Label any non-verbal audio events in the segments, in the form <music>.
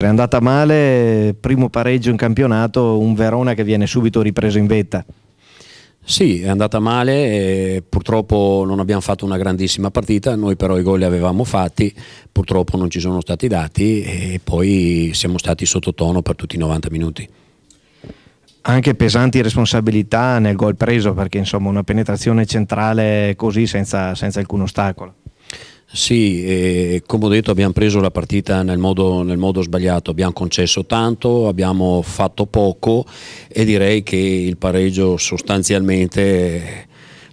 È andata male, primo pareggio in campionato, un Verona che viene subito ripreso in vetta. Sì, è andata male, purtroppo non abbiamo fatto una grandissima partita, noi però i gol li avevamo fatti, purtroppo non ci sono stati dati e poi siamo stati sottotono per tutti i 90 minuti. Anche pesanti responsabilità nel gol preso perché insomma una penetrazione centrale così senza, senza alcun ostacolo. Sì, eh, come ho detto abbiamo preso la partita nel modo, nel modo, sbagliato, abbiamo concesso tanto, abbiamo fatto poco e direi che il pareggio sostanzialmente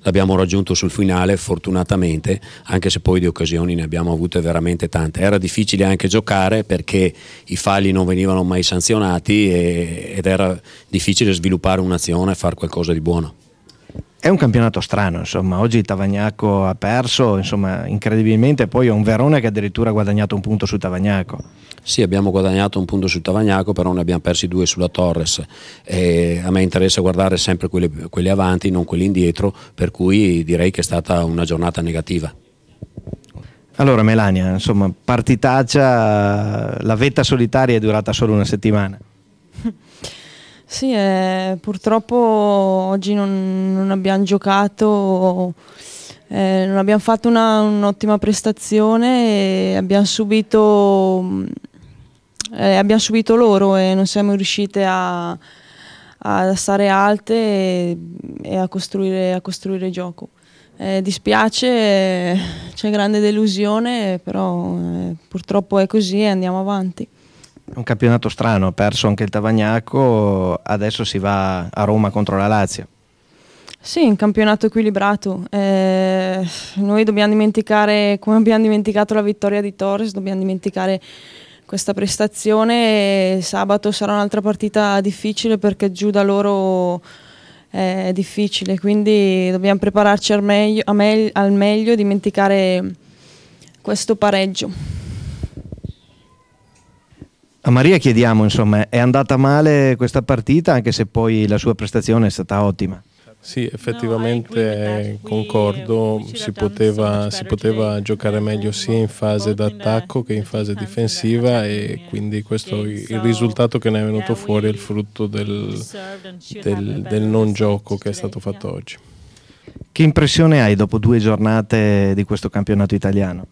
l'abbiamo raggiunto sul finale fortunatamente, anche se poi di occasioni ne abbiamo avute veramente tante. Era difficile anche giocare perché i falli non venivano mai sanzionati e, ed era difficile sviluppare un'azione e fare qualcosa di buono è un campionato strano, insomma, oggi Tavagnaco ha perso, insomma, incredibilmente, poi è un Verona che addirittura ha guadagnato un punto su Tavagnaco. Sì, abbiamo guadagnato un punto su Tavagnaco, però ne abbiamo persi due sulla Torres. E a me interessa guardare sempre quelli, quelli avanti, non quelli indietro, per cui direi che è stata una giornata negativa. Allora Melania, insomma, partitaccia, la vetta solitaria è durata solo una settimana. <laughs> Sì, eh, purtroppo oggi non, non abbiamo giocato, eh, non abbiamo fatto un'ottima prestazione e abbiamo subito, eh, abbiamo subito loro e non siamo riuscite a, a stare alte e, e a, costruire, a costruire gioco. Eh, dispiace, c'è grande delusione, però eh, purtroppo è così e andiamo avanti un campionato strano, ha perso anche il Tavagnacco, adesso si va a Roma contro la Lazio. Sì, un campionato equilibrato. Eh, noi dobbiamo dimenticare, come abbiamo dimenticato la vittoria di Torres, dobbiamo dimenticare questa prestazione. Sabato sarà un'altra partita difficile perché giù da loro eh, è difficile, quindi dobbiamo prepararci al meglio, al meglio dimenticare questo pareggio. A Maria chiediamo, insomma, è andata male questa partita anche se poi la sua prestazione è stata ottima? Sì, effettivamente concordo, si poteva, si poteva, giocare meglio sia in fase d'attacco che in fase difensiva e quindi questo il risultato che ne è venuto fuori è il frutto del, del, del non gioco che è stato fatto oggi. Che impressione hai dopo due giornate di questo campionato italiano?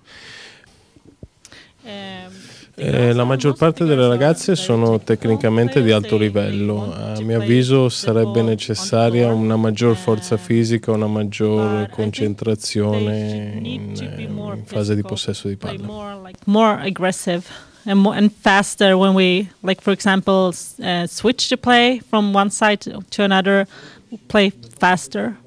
Eh, la maggior parte delle ragazze sono tecnicamente di alto livello. A mio avviso sarebbe necessaria una maggior forza fisica, una maggior concentrazione in, in fase di possesso di palla. More aggressive and, more, and faster when we, like for example, uh, switch the play from one side to another, play faster.